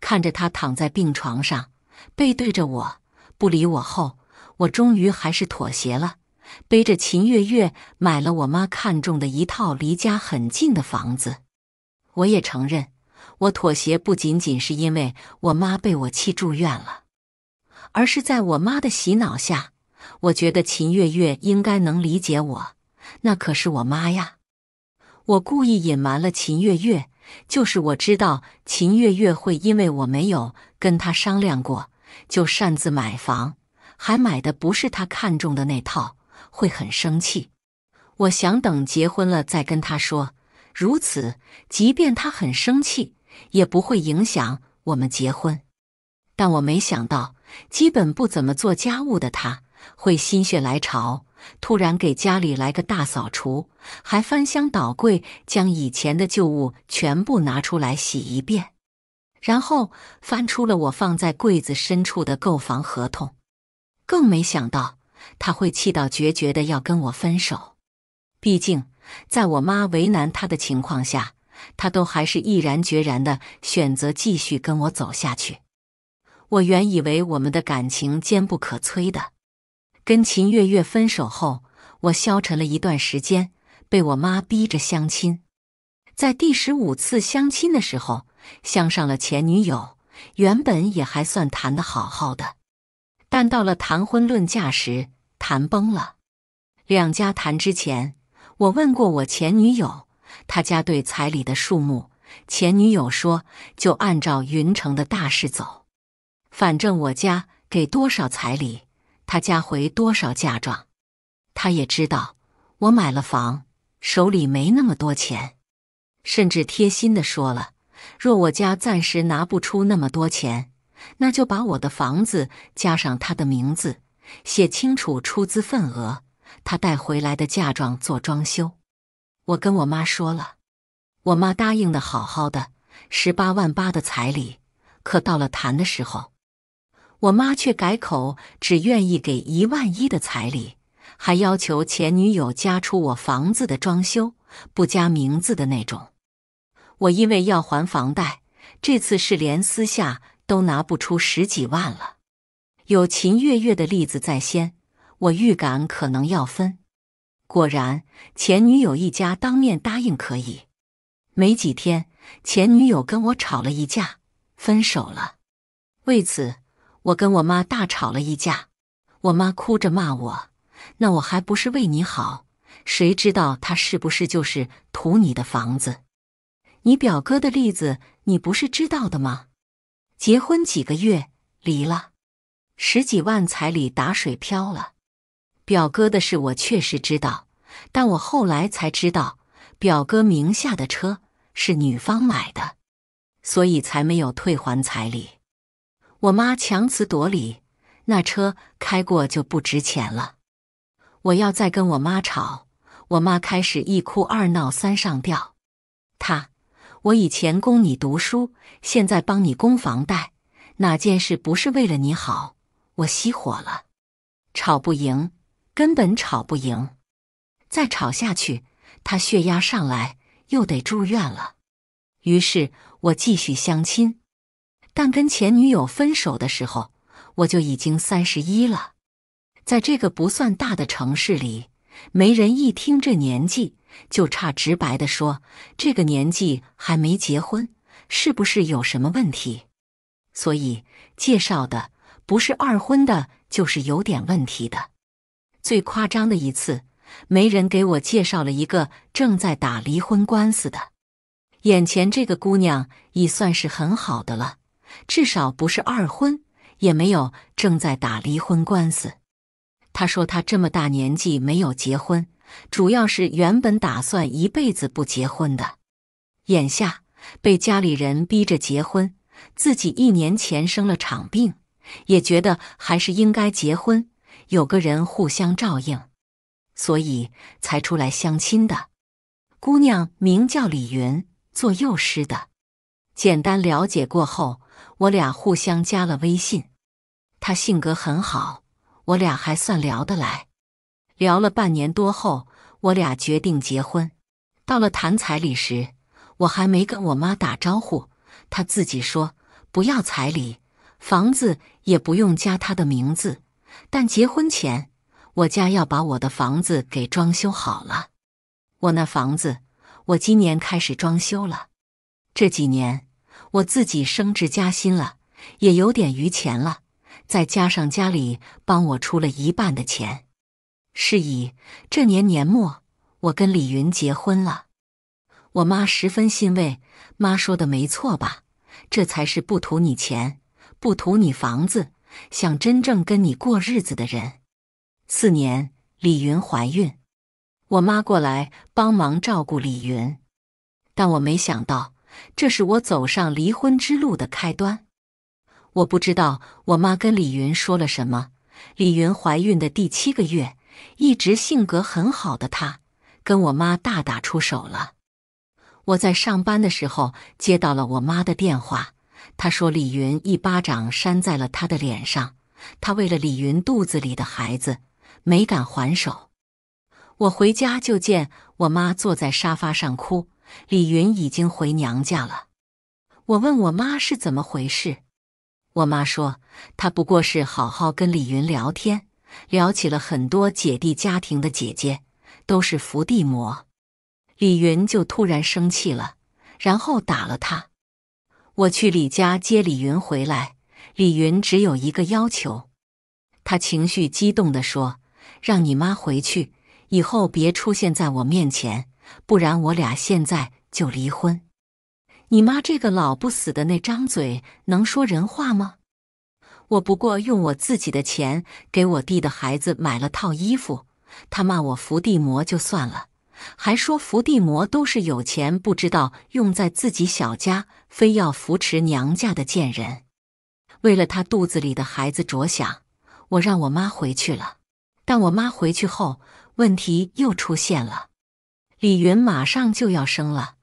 看着他躺在病床上，背对着我，不理我后，我终于还是妥协了，背着秦月月买了我妈看中的一套离家很近的房子。我也承认。我妥协不仅仅是因为我妈被我气住院了，而是在我妈的洗脑下，我觉得秦月月应该能理解我。那可是我妈呀！我故意隐瞒了秦月月，就是我知道秦月月会因为我没有跟她商量过就擅自买房，还买的不是她看中的那套，会很生气。我想等结婚了再跟她说，如此，即便她很生气。也不会影响我们结婚，但我没想到，基本不怎么做家务的他，会心血来潮，突然给家里来个大扫除，还翻箱倒柜，将以前的旧物全部拿出来洗一遍，然后翻出了我放在柜子深处的购房合同。更没想到，他会气到决绝的要跟我分手。毕竟，在我妈为难他的情况下。他都还是毅然决然的选择继续跟我走下去。我原以为我们的感情坚不可摧的。跟秦月月分手后，我消沉了一段时间，被我妈逼着相亲。在第十五次相亲的时候，相上了前女友。原本也还算谈得好好的，但到了谈婚论嫁时，谈崩了。两家谈之前，我问过我前女友。他家对彩礼的数目，前女友说就按照云城的大事走，反正我家给多少彩礼，他家回多少嫁妆。他也知道我买了房，手里没那么多钱，甚至贴心的说了，若我家暂时拿不出那么多钱，那就把我的房子加上他的名字，写清楚出资份额，他带回来的嫁妆做装修。我跟我妈说了，我妈答应的好好的，十八万八的彩礼，可到了谈的时候，我妈却改口，只愿意给一万一的彩礼，还要求前女友加出我房子的装修，不加名字的那种。我因为要还房贷，这次是连私下都拿不出十几万了。有秦月月的例子在先，我预感可能要分。果然，前女友一家当面答应可以。没几天，前女友跟我吵了一架，分手了。为此，我跟我妈大吵了一架。我妈哭着骂我：“那我还不是为你好？谁知道他是不是就是图你的房子？你表哥的例子你不是知道的吗？结婚几个月离了，十几万彩礼打水漂了。”表哥的事我确实知道，但我后来才知道，表哥名下的车是女方买的，所以才没有退还彩礼。我妈强词夺理，那车开过就不值钱了。我要再跟我妈吵，我妈开始一哭二闹三上吊。她，我以前供你读书，现在帮你供房贷，哪件事不是为了你好？我熄火了，吵不赢。根本吵不赢，再吵下去，他血压上来又得住院了。于是我继续相亲，但跟前女友分手的时候，我就已经三十一了。在这个不算大的城市里，媒人一听这年纪，就差直白的说：“这个年纪还没结婚，是不是有什么问题？”所以介绍的不是二婚的，就是有点问题的。最夸张的一次，媒人给我介绍了一个正在打离婚官司的。眼前这个姑娘已算是很好的了，至少不是二婚，也没有正在打离婚官司。她说她这么大年纪没有结婚，主要是原本打算一辈子不结婚的，眼下被家里人逼着结婚，自己一年前生了场病，也觉得还是应该结婚。有个人互相照应，所以才出来相亲的。姑娘名叫李云，做幼师的。简单了解过后，我俩互相加了微信。她性格很好，我俩还算聊得来。聊了半年多后，我俩决定结婚。到了谈彩礼时，我还没跟我妈打招呼，她自己说不要彩礼，房子也不用加她的名字。但结婚前，我家要把我的房子给装修好了。我那房子，我今年开始装修了。这几年我自己升职加薪了，也有点余钱了，再加上家里帮我出了一半的钱，是以这年年末我跟李云结婚了。我妈十分欣慰，妈说的没错吧？这才是不图你钱，不图你房子。想真正跟你过日子的人。四年，李云怀孕，我妈过来帮忙照顾李云，但我没想到，这是我走上离婚之路的开端。我不知道我妈跟李云说了什么。李云怀孕的第七个月，一直性格很好的她，跟我妈大打出手了。我在上班的时候接到了我妈的电话。他说：“李云一巴掌扇在了他的脸上，他为了李云肚子里的孩子，没敢还手。”我回家就见我妈坐在沙发上哭，李云已经回娘家了。我问我妈是怎么回事，我妈说她不过是好好跟李云聊天，聊起了很多姐弟家庭的姐姐都是伏地魔，李云就突然生气了，然后打了他。我去李家接李云回来，李云只有一个要求，他情绪激动地说：“让你妈回去，以后别出现在我面前，不然我俩现在就离婚。”你妈这个老不死的那张嘴能说人话吗？我不过用我自己的钱给我弟的孩子买了套衣服，他骂我伏地魔就算了。还说伏地魔都是有钱不知道用在自己小家，非要扶持娘家的贱人。为了她肚子里的孩子着想，我让我妈回去了。但我妈回去后，问题又出现了。李云马上就要生了，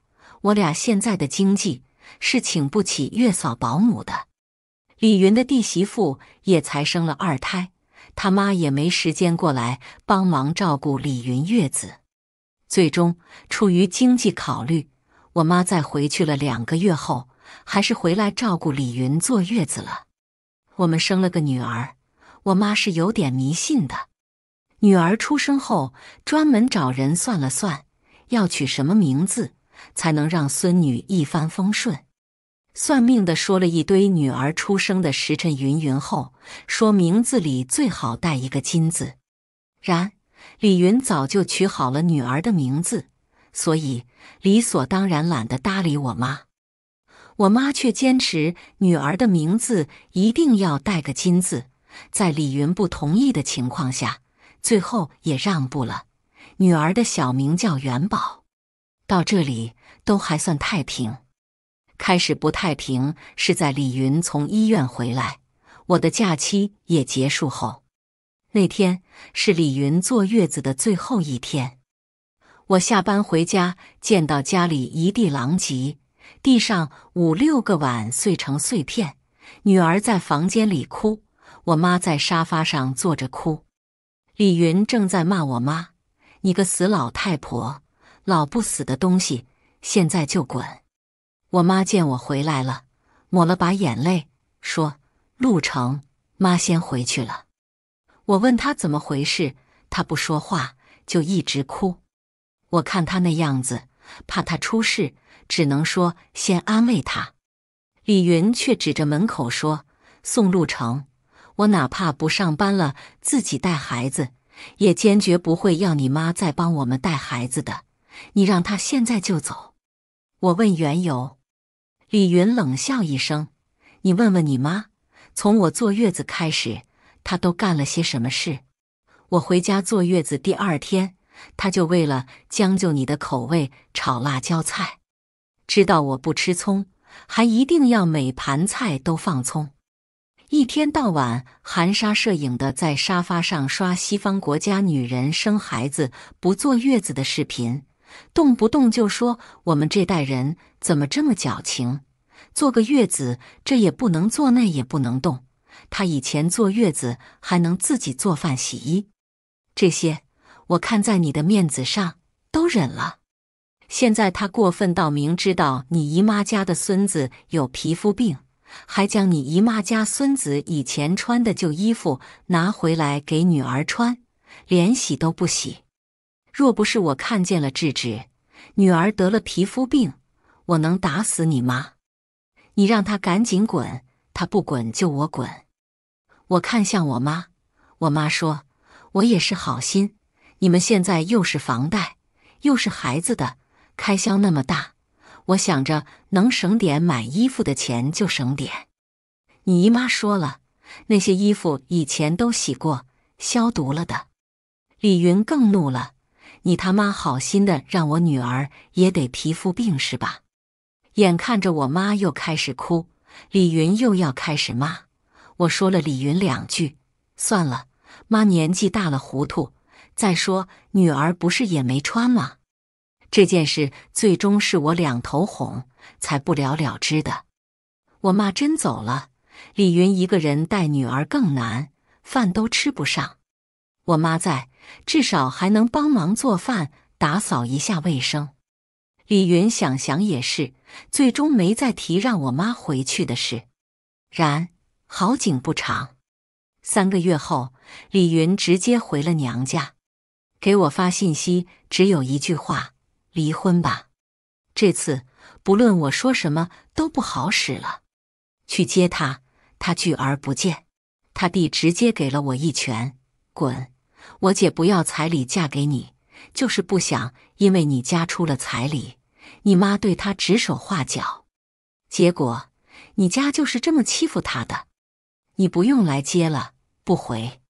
我俩现在的经济是请不起月嫂保姆的。李云的弟媳妇也才生了二胎，他妈也没时间过来帮忙照顾李云月子。最终，出于经济考虑，我妈在回去了两个月后，还是回来照顾李云坐月子了。我们生了个女儿，我妈是有点迷信的。女儿出生后，专门找人算了算，要取什么名字才能让孙女一帆风顺。算命的说了一堆女儿出生的时辰云云后，说名字里最好带一个金字。然。李云早就取好了女儿的名字，所以理所当然懒得搭理我妈。我妈却坚持女儿的名字一定要带个“金”字，在李云不同意的情况下，最后也让步了。女儿的小名叫元宝。到这里都还算太平。开始不太平是在李云从医院回来，我的假期也结束后。那天是李云坐月子的最后一天，我下班回家，见到家里一地狼藉，地上五六个碗碎成碎片，女儿在房间里哭，我妈在沙发上坐着哭，李云正在骂我妈：“你个死老太婆，老不死的东西，现在就滚！”我妈见我回来了，抹了把眼泪，说：“陆成，妈先回去了。”我问他怎么回事，他不说话，就一直哭。我看他那样子，怕他出事，只能说先安慰他。李云却指着门口说：“宋路成，我哪怕不上班了，自己带孩子，也坚决不会要你妈再帮我们带孩子的。你让他现在就走。”我问缘由，李云冷笑一声：“你问问你妈，从我坐月子开始。”他都干了些什么事？我回家坐月子第二天，他就为了将就你的口味炒辣椒菜，知道我不吃葱，还一定要每盘菜都放葱。一天到晚含沙射影的在沙发上刷西方国家女人生孩子不坐月子的视频，动不动就说我们这代人怎么这么矫情，坐个月子这也不能坐，那也不能动。她以前坐月子还能自己做饭洗衣，这些我看在你的面子上都忍了。现在她过分到明知道你姨妈家的孙子有皮肤病，还将你姨妈家孙子以前穿的旧衣服拿回来给女儿穿，连洗都不洗。若不是我看见了制止，女儿得了皮肤病，我能打死你吗？你让她赶紧滚！他不滚就我滚，我看向我妈，我妈说：“我也是好心，你们现在又是房贷又是孩子的开销那么大，我想着能省点买衣服的钱就省点。”你姨妈说了，那些衣服以前都洗过、消毒了的。李云更怒了：“你他妈好心的让我女儿也得皮肤病是吧？”眼看着我妈又开始哭。李云又要开始骂，我说了李云两句，算了，妈年纪大了糊涂。再说女儿不是也没穿吗？这件事最终是我两头哄，才不了了之的。我妈真走了，李云一个人带女儿更难，饭都吃不上。我妈在，至少还能帮忙做饭、打扫一下卫生。李云想想也是，最终没再提让我妈回去的事。然好景不长，三个月后，李云直接回了娘家，给我发信息只有一句话：“离婚吧。”这次不论我说什么都不好使了。去接他，他拒而不见，他弟直接给了我一拳：“滚！我姐不要彩礼嫁给你，就是不想因为你家出了彩礼。”你妈对他指手画脚，结果你家就是这么欺负他的。你不用来接了，不回。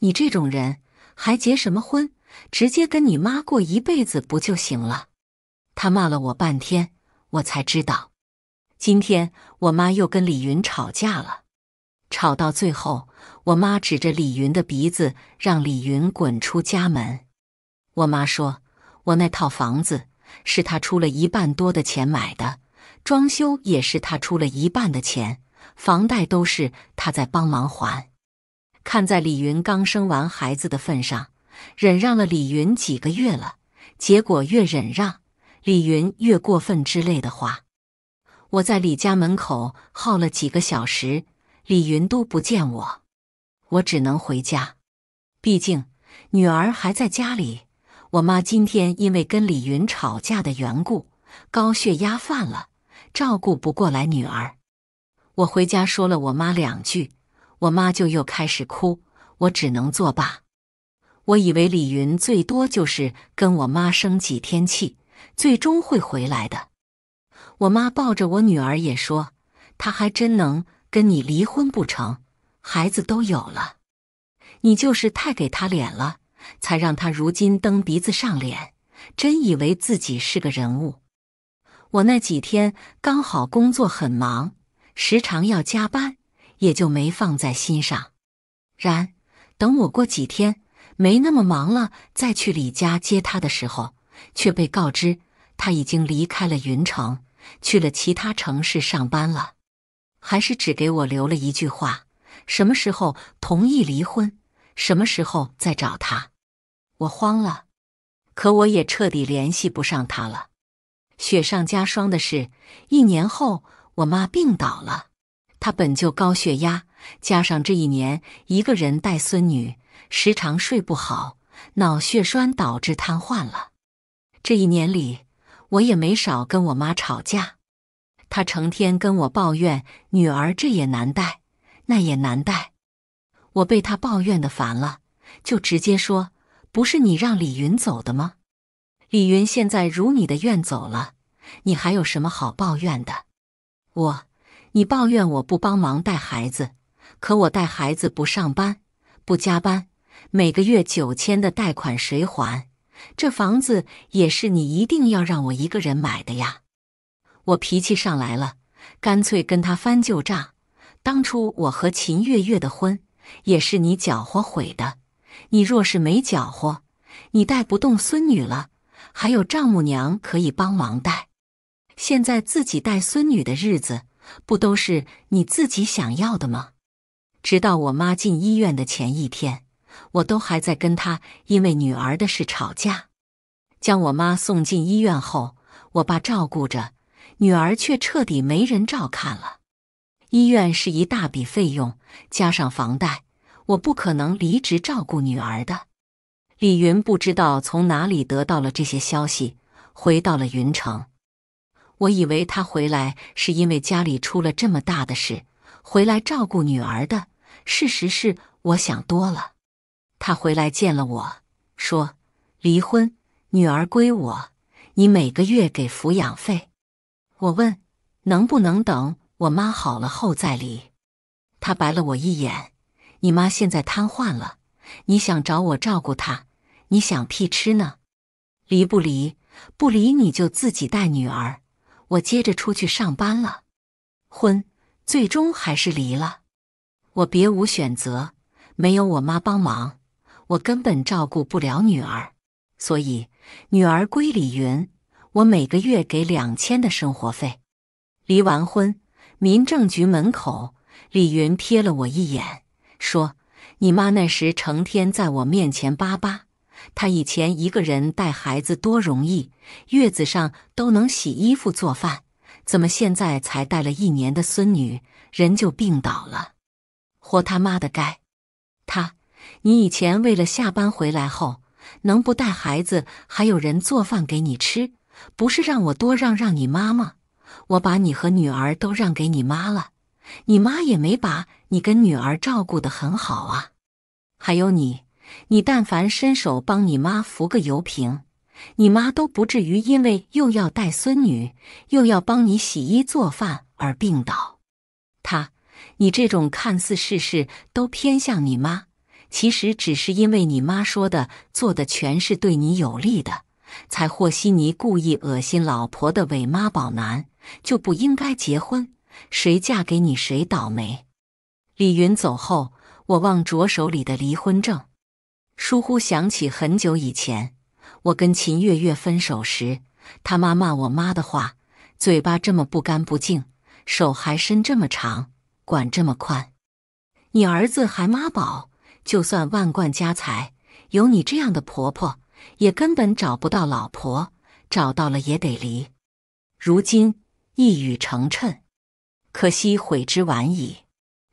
你这种人还结什么婚？直接跟你妈过一辈子不就行了？他骂了我半天，我才知道，今天我妈又跟李云吵架了。吵到最后，我妈指着李云的鼻子，让李云滚出家门。我妈说：“我那套房子。”是他出了一半多的钱买的，装修也是他出了一半的钱，房贷都是他在帮忙还。看在李云刚生完孩子的份上，忍让了李云几个月了，结果越忍让，李云越过分之类的话。我在李家门口耗了几个小时，李云都不见我，我只能回家，毕竟女儿还在家里。我妈今天因为跟李云吵架的缘故，高血压犯了，照顾不过来女儿。我回家说了我妈两句，我妈就又开始哭，我只能作罢。我以为李云最多就是跟我妈生几天气，最终会回来的。我妈抱着我女儿也说：“她还真能跟你离婚不成？孩子都有了，你就是太给他脸了。”才让他如今蹬鼻子上脸，真以为自己是个人物。我那几天刚好工作很忙，时常要加班，也就没放在心上。然等我过几天没那么忙了，再去李家接他的时候，却被告知他已经离开了云城，去了其他城市上班了，还是只给我留了一句话：什么时候同意离婚，什么时候再找他。我慌了，可我也彻底联系不上他了。雪上加霜的是，一年后我妈病倒了。她本就高血压，加上这一年一个人带孙女，时常睡不好，脑血栓导致瘫痪了。这一年里，我也没少跟我妈吵架。她成天跟我抱怨女儿这也难带，那也难带。我被她抱怨的烦了，就直接说。不是你让李云走的吗？李云现在如你的愿走了，你还有什么好抱怨的？我，你抱怨我不帮忙带孩子，可我带孩子不上班不加班，每个月九千的贷款谁还？这房子也是你一定要让我一个人买的呀！我脾气上来了，干脆跟他翻旧账。当初我和秦月月的婚也是你搅和毁的。你若是没搅和，你带不动孙女了，还有丈母娘可以帮忙带。现在自己带孙女的日子，不都是你自己想要的吗？直到我妈进医院的前一天，我都还在跟她因为女儿的事吵架。将我妈送进医院后，我爸照顾着，女儿却彻底没人照看了。医院是一大笔费用，加上房贷。我不可能离职照顾女儿的。李云不知道从哪里得到了这些消息，回到了云城。我以为他回来是因为家里出了这么大的事，回来照顾女儿的。事实是我想多了。他回来见了我说：“离婚，女儿归我，你每个月给抚养费。”我问：“能不能等我妈好了后再离？”他白了我一眼。你妈现在瘫痪了，你想找我照顾她？你想屁吃呢？离不离？不离你就自己带女儿，我接着出去上班了。婚最终还是离了，我别无选择，没有我妈帮忙，我根本照顾不了女儿，所以女儿归李云，我每个月给两千的生活费。离完婚，民政局门口，李云瞥了我一眼。说：“你妈那时成天在我面前巴巴，她以前一个人带孩子多容易，月子上都能洗衣服做饭，怎么现在才带了一年的孙女人就病倒了？活他妈的该！她，你以前为了下班回来后能不带孩子，还有人做饭给你吃，不是让我多让让你妈吗？我把你和女儿都让给你妈了，你妈也没把。”你跟女儿照顾得很好啊，还有你，你但凡伸手帮你妈扶个油瓶，你妈都不至于因为又要带孙女，又要帮你洗衣做饭而病倒。他，你这种看似事事都偏向你妈，其实只是因为你妈说的、做的全是对你有利的，才和稀泥、故意恶心老婆的伪妈宝男，就不应该结婚。谁嫁给你，谁倒霉。李云走后，我望着手里的离婚证，疏忽想起很久以前，我跟秦月月分手时，他妈骂我妈的话：“嘴巴这么不干不净，手还伸这么长，管这么宽。你儿子还妈宝，就算万贯家财，有你这样的婆婆，也根本找不到老婆，找到了也得离。”如今一语成谶，可惜悔之晚矣。